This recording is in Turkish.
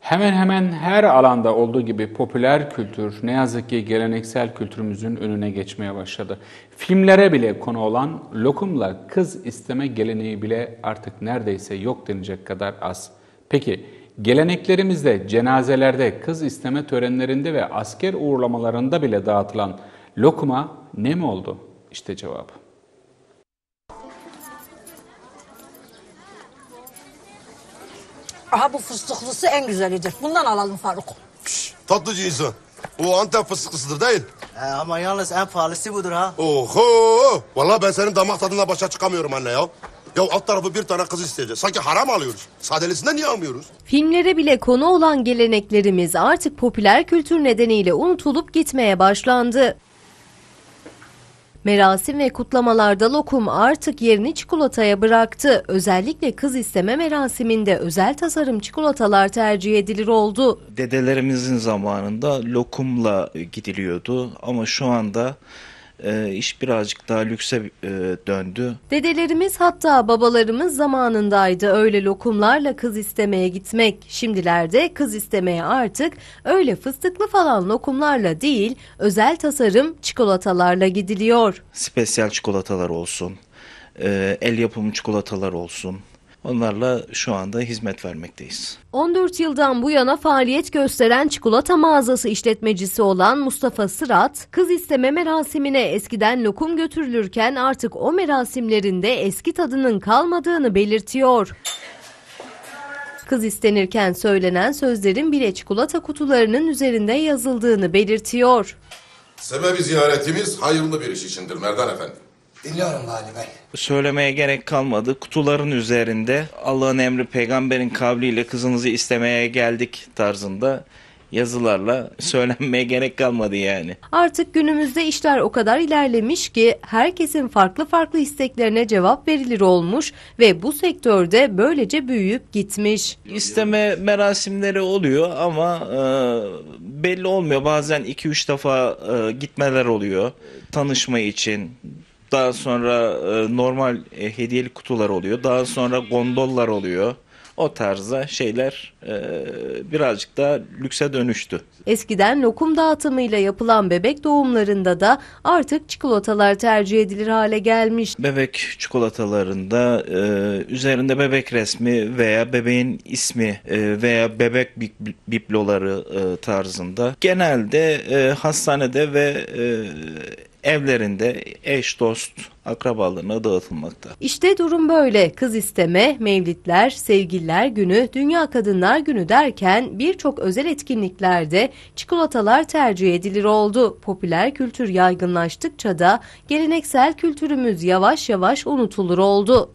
Hemen hemen her alanda olduğu gibi popüler kültür ne yazık ki geleneksel kültürümüzün önüne geçmeye başladı. Filmlere bile konu olan lokumla kız isteme geleneği bile artık neredeyse yok denecek kadar az. Peki geleneklerimizde, cenazelerde, kız isteme törenlerinde ve asker uğurlamalarında bile dağıtılan lokuma ne mi oldu? İşte cevabı. Aha bu fıstıklısı en güzelidir. Bundan alalım Faruk. Şş, tatlıcı insan. O Antep fıstıklısıdır değil. Ee, ama yalnız en pahalısı budur ha. Oho! Vallahi ben senin damak tadına başa çıkamıyorum anne ya. Ya alt tarafı bir tane kız isteyeceğiz. Sanki haram alıyoruz. Sadelisinden niye almıyoruz? Filmlere bile konu olan geleneklerimiz artık popüler kültür nedeniyle unutulup gitmeye başlandı. Merasim ve kutlamalarda lokum artık yerini çikolataya bıraktı. Özellikle kız isteme merasiminde özel tasarım çikolatalar tercih edilir oldu. Dedelerimizin zamanında lokumla gidiliyordu ama şu anda e, iş birazcık daha lükse e, döndü. Dedelerimiz hatta babalarımız zamanındaydı öyle lokumlarla kız istemeye gitmek. Şimdilerde kız istemeye artık öyle fıstıklı falan lokumlarla değil özel tasarım çikolatalarla gidiliyor. Spesyal çikolatalar olsun, e, el yapımı çikolatalar olsun. Onlarla şu anda hizmet vermekteyiz. 14 yıldan bu yana faaliyet gösteren çikolata mağazası işletmecisi olan Mustafa Sırat, kız isteme merasimine eskiden lokum götürülürken artık o merasimlerinde eski tadının kalmadığını belirtiyor. Kız istenirken söylenen sözlerin bile çikolata kutularının üzerinde yazıldığını belirtiyor. Sebebi ziyaretimiz hayırlı bir iş içindir Merdan Efendi. Dinliyorum Vali Bey. Söylemeye gerek kalmadı. Kutuların üzerinde Allah'ın emri peygamberin kavliyle kızınızı istemeye geldik tarzında yazılarla söylenmeye gerek kalmadı yani. Artık günümüzde işler o kadar ilerlemiş ki herkesin farklı farklı isteklerine cevap verilir olmuş ve bu sektörde böylece büyüyüp gitmiş. İsteme merasimleri oluyor ama e, belli olmuyor. Bazen 2-3 defa e, gitmeler oluyor tanışma için, daha sonra e, normal e, hediyelik kutular oluyor. Daha sonra gondollar oluyor. O tarzda şeyler e, birazcık daha lükse dönüştü. Eskiden lokum dağıtımıyla yapılan bebek doğumlarında da artık çikolatalar tercih edilir hale gelmiş. Bebek çikolatalarında e, üzerinde bebek resmi veya bebeğin ismi e, veya bebek biploları e, tarzında genelde e, hastanede ve e, evlerinde eş, dost, akrabalarına dağıtılmakta. İşte durum böyle. Kız isteme, mevlitler, sevgililer günü, Dünya Kadınlar Günü derken birçok özel etkinliklerde çikolatalar tercih edilir oldu. Popüler kültür yaygınlaştıkça da geleneksel kültürümüz yavaş yavaş unutulur oldu.